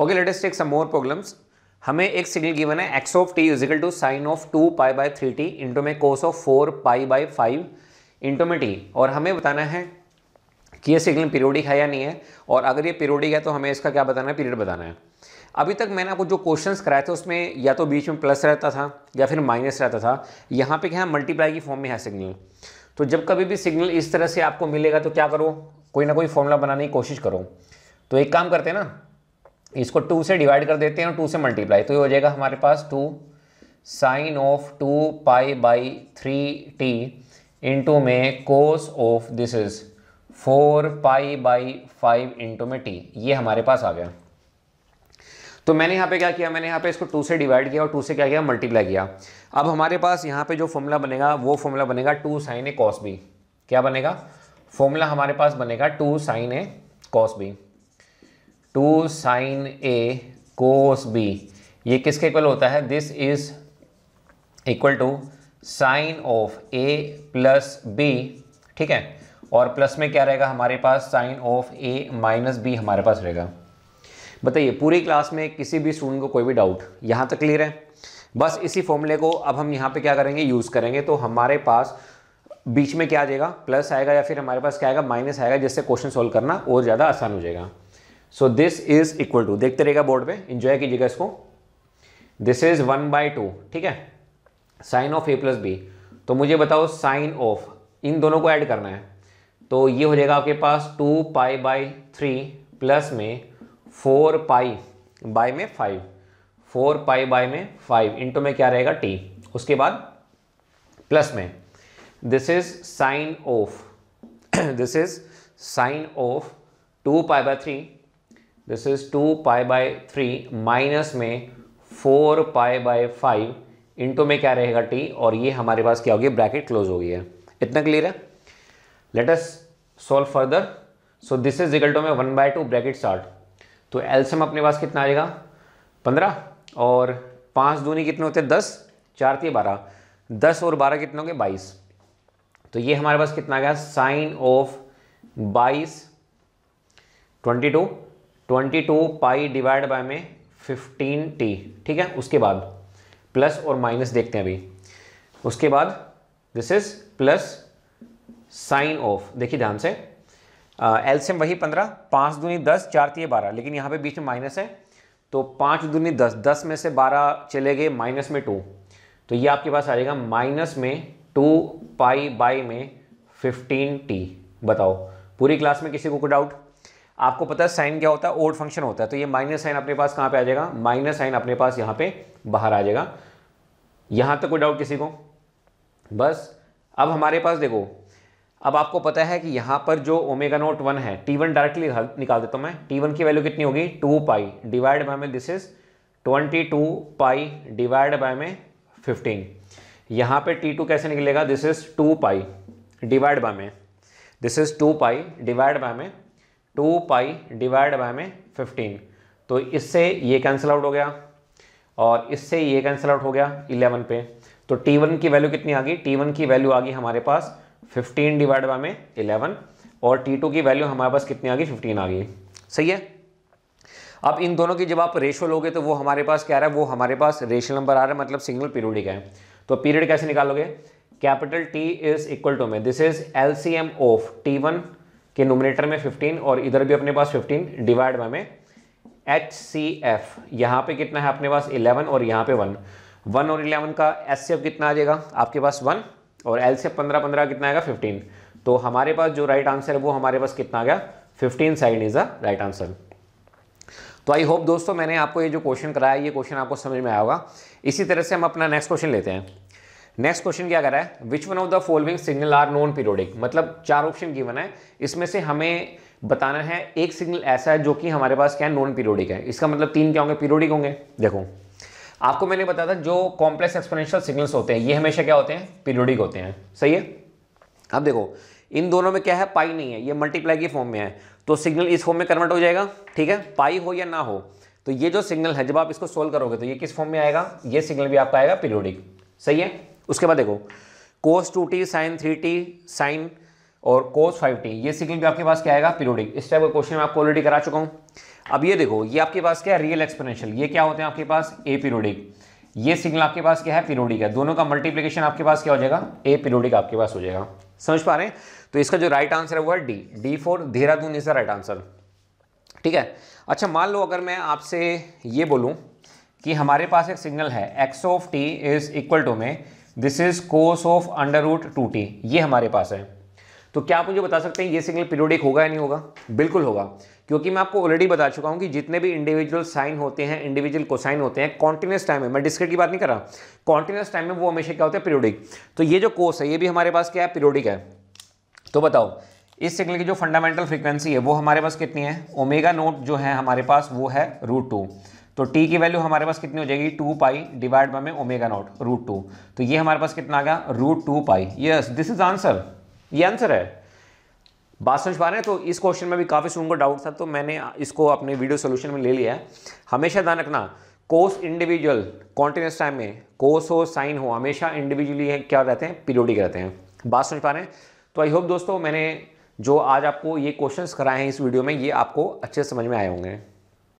okay latest tech some more problems हमें एक signal given है x of t is equal two sine of two pi by three t into में cos of four pi by five into में t और हमें बताना है कि ये सिग्नल पीरियोडिक है या नहीं है और अगर ये पीरियोडिक है तो हमें इसका क्या बताना है पीरियड बताना है अभी तक मैंने आपको जो क्वेश्चन कराए थे उसमें या तो बीच में प्लस रहता था या फिर माइनस रहता था यहाँ पे क्या है मल्टीप्लाई की फॉर्म में है सिग्नल तो जब कभी भी सिग्नल इस तरह से आपको मिलेगा तो क्या करो कोई ना कोई फॉर्मूला बनाने की कोशिश करो तो एक काम करते हैं ना इसको टू से डिवाइड कर देते हैं और टू से मल्टीप्लाई तो ये हो जाएगा हमारे पास two sine of two pi by three t into में cos of this is four pi by five into में टी ये हमारे पास आ गया तो मैंने यहाँ पे क्या किया मैंने यहाँ पे इसको टू से डिवाइड किया और टू से क्या किया मल्टीप्लाई किया अब हमारे पास यहाँ पे जो फॉर्मूला बनेगा वो फॉर्मूला बनेगा two sine A cos B क्या बनेगा फॉर्मूला हमारे पास बनेगा two sine A cos B two sine A cos B ये किसके इक्वल होता है this is equal to sine of A plus B ठीक है और प्लस में क्या रहेगा हमारे पास sine of A minus B हमारे पास रहेगा बताइए पूरी क्लास में किसी भी स्टूडेंट को कोई भी डाउट यहाँ तक क्लियर है बस इसी फॉर्मूले को अब हम यहाँ पे क्या करेंगे यूज़ करेंगे तो हमारे पास बीच में क्या आ जाएगा प्लस आएगा या फिर हमारे पास क्या आएगा माइनस आएगा जिससे क्वेश्चन सॉल्व करना और ज़्यादा आसान हो जाएगा so this is equal to देखते रहेगा बोर्ड पे इंजॉय कीजिएगा इसको this is one by two ठीक है sine of A plus B तो मुझे बताओ साइन ऑफ इन दोनों को ऐड करना है तो ये हो जाएगा आपके पास two pi by three plus में फोर पाई बाय में फाइव फोर पाई बाय में फाइव इंटू में क्या रहेगा टी उसके बाद प्लस में this is sine of this is sine of two pi by three this is two pi by three minus में four pi by five into में क्या रहेगा टी और ये हमारे पास क्या होगी ब्रैकेट क्लोज हो गई है इतना क्लियर है let us solve further so this is equal to में one by two bracket start तो एल्सम अपने पास कितना आएगा पंद्रह और पाँच दूनी कितने होते हैं दस चार थी बारह दस और बारह कितने होंगे बाईस तो ये हमारे पास कितना आ गया साइन ऑफ बाईस twenty two twenty two pi divide by में फिफ्टीन टी ठीक है उसके बाद प्लस और माइनस देखते हैं अभी उसके बाद this is plus sine of देखिए ध्यान से एल्सियम वही पंद्रह पाँच दूनी दस चार तीन बारह लेकिन यहाँ पे बीच में माइनस है तो पाँच दूनी दस दस में से बारह चले गए माइनस में टू तो ये आपके पास आ जाएगा माइनस में टू पाई बाई में फिफ्टीन टी बताओ पूरी क्लास में किसी को कोई डाउट आपको पता है साइन क्या होता है ओड फंक्शन होता है तो ये माइनस साइन अपने पास कहाँ पे आ जाएगा माइनस साइन अपने पास यहाँ पे बाहर आ जाएगा यहाँ तक तो कोई डाउट किसी को बस अब हमारे पास देखो अब आपको पता है कि यहाँ पर जो ओमेगा नोट वन है टी वन डायरेक्टली निकाल देता हूँ मैं टी वन की वैल्यू कितनी होगी टू पाई डिवाइड बाय में this is twenty two pi divide by में फिफ्टीन यहाँ पर टी टू कैसे निकलेगा this is two pi divide by में this is two pi divide by में टू पाई डिवाइड बाय में फिफ्टीन तो इससे ये कैंसिल आउट हो गया और इससे ये कैंसिल आउट हो गया इलेवन पे तो टी वन की वैल्यू कितनी आ गई टी वन की वैल्यू आ गई हमारे पास फिफ्टीन डिवाइड बाय में इलेवन और टी टू की वैल्यू हमारे पास कितनी आ गई फिफ्टीन आ गई सही है अब इन दोनों की जब आप रेशो लोगे तो वो हमारे पास क्या रहा है वो हमारे पास रेशो नंबर आ रहा है मतलब सिंगल पीरियडिक है तो पीरियड कैसे निकालोगे capital T is equal to में this is L C M of T one कि नोमिनेटर में 15 और इधर भी अपने पास 15 डिवाइड बाय में एच सी एफ यहाँ पर कितना है अपने पास 11 और यहाँ पे 1 1 और 11 का एस सी एफ कितना आ जाएगा आपके पास 1 और एल सी एफ पंद्रह पंद्रह कितना आएगा 15 तो हमारे पास जो राइट आंसर है वो हमारे पास कितना आ गया 15 side is the right answer तो आई होप दोस्तों मैंने आपको ये जो क्वेश्चन कराया ये क्वेश्चन आपको समझ में आया होगा इसी तरह से हम अपना नेक्स्ट क्वेश्चन लेते हैं नेक्स्ट क्वेश्चन क्या कर रहा है which one of the following signal are non periodic मतलब चार ऑप्शन गिवन है इसमें से हमें बताना है एक सिग्नल ऐसा है जो कि हमारे पास क्या नॉन पीरियोडिक है इसका मतलब तीन क्या होंगे पीरियोडिक होंगे देखो आपको मैंने बताया था जो कॉम्प्लेक्स एक्सपोनेंशियल सिग्नल्स होते हैं ये हमेशा क्या होते हैं पीरियोडिक होते हैं सही है अब देखो इन दोनों में क्या है पाई नहीं है ये मल्टीप्लाई की फॉर्म में है तो सिग्नल इस फॉर्म में कन्वर्ट हो जाएगा ठीक है पाई हो या ना हो तो ये जो सिग्नल है जब आप इसको सोल्व करोगे तो ये किस फॉर्म में आएगा ये सिग्नल भी आपका आएगा पीरियोडिक सही है उसके बाद देखो cos two T sine three T sine और कोस फाइव टी ये सिग्नल भी आपके पास क्या आएगा पीरियोडिक इस टाइप का क्वेश्चन मैं आपको ऑलरेडी करा चुका हूँ अब ये देखो ये आपके पास क्या है रियल एक्सपोनेंशियल ये क्या होते हैं आपके पास ए पीरियोडिक ये सिग्नल आपके पास क्या है पीरियोडिक है दोनों का मल्टीप्लीकेशन आपके पास क्या हो जाएगा ए पीरियोडिक आपके पास हो जाएगा समझ पा रहे हैं तो इसका जो राइट आंसर है वो है डी डी फोर देहरादून इज द राइट आंसर ठीक है अच्छा मान लो अगर मैं आपसे ये बोलूँ कि हमारे पास एक सिग्नल है x of T is equal to में this is cos of under root two T ये हमारे पास है तो क्या आप मुझे बता सकते हैं ये सिग्नल पीरियोडिक होगा या नहीं होगा बिल्कुल होगा क्योंकि मैं आपको ऑलरेडी बता चुका हूँ कि जितने भी इंडिविजुअल साइन होते हैं इंडिविजुअल कोसाइन होते हैं कॉन्टिन्यूस टाइम में मैं डिस्क्रिट की बात नहीं कर रहा कॉन्टिन्यूस टाइम में वो हमेशा क्या होता है पीरियोडिक तो ये जो कोर्स है ये भी हमारे पास क्या है पीरियोडिक है तो बताओ इस सिग्नल की जो फंडामेंटल फ्रीक्वेंसी है वो हमारे पास कितनी है ओमेगा नोट जो है हमारे पास वो है रूट टू तो टी की वैल्यू हमारे पास कितनी हो जाएगी टू पाई डिवाइड बाई में ओमेगा नॉट रूट टू तो ये हमारे पास कितना आ गया root two pi yes this is answer ये आंसर है बात समझ पा रहे हैं तो इस क्वेश्चन में भी काफ़ी सुन को डाउट था तो मैंने इसको अपने वीडियो सोल्यूशन में ले लिया है हमेशा ध्यान रखना कोस इंडिविजुअल कॉन्टिन्यूस टाइम में कोस हो साइन हो हमेशा इंडिविजुअली क्या रहते हैं पीरियोडिक रहते हैं बात समझ पा रहे हैं तो आई होप दोस्तों मैंने जो आज आपको ये क्वेश्चंस कराए हैं इस वीडियो में ये आपको अच्छे से समझ में आए होंगे